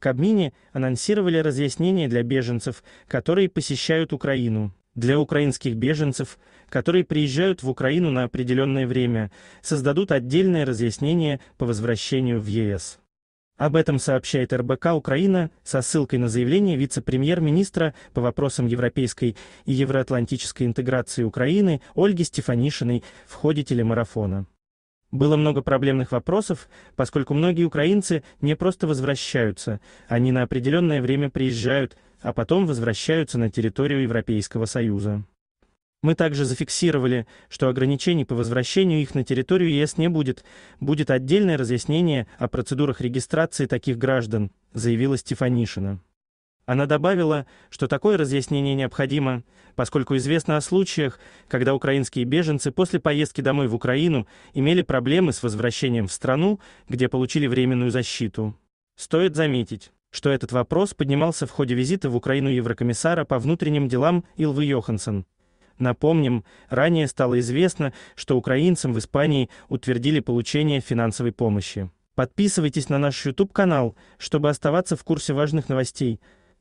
Кабмине анонсировали разъяснения для беженцев, которые посещают Украину. Для украинских беженцев, которые приезжают в Украину на определенное время, создадут отдельное разъяснение по возвращению в ЕС. Об этом сообщает РБК Украина со ссылкой на заявление вице-премьер-министра по вопросам европейской и евроатлантической интеграции Украины Ольги Стефанишиной в ходе телемарафона. Было много проблемных вопросов, поскольку многие украинцы не просто возвращаются, они на определенное время приезжают, а потом возвращаются на территорию Европейского Союза. Мы также зафиксировали, что ограничений по возвращению их на территорию ЕС не будет. Будет отдельное разъяснение о процедурах регистрации таких граждан, заявила Стефанишина. Она добавила, что такое разъяснение необходимо, поскольку известно о случаях, когда украинские беженцы после поездки домой в Украину имели проблемы с возвращением в страну, где получили временную защиту. Стоит заметить, что этот вопрос поднимался в ходе визита в Украину еврокомиссара по внутренним делам Илвы Йоханссон. Напомним, ранее стало известно, что украинцам в Испании утвердили получение финансовой помощи. Подписывайтесь на наш YouTube-канал, чтобы оставаться в курсе важных новостей –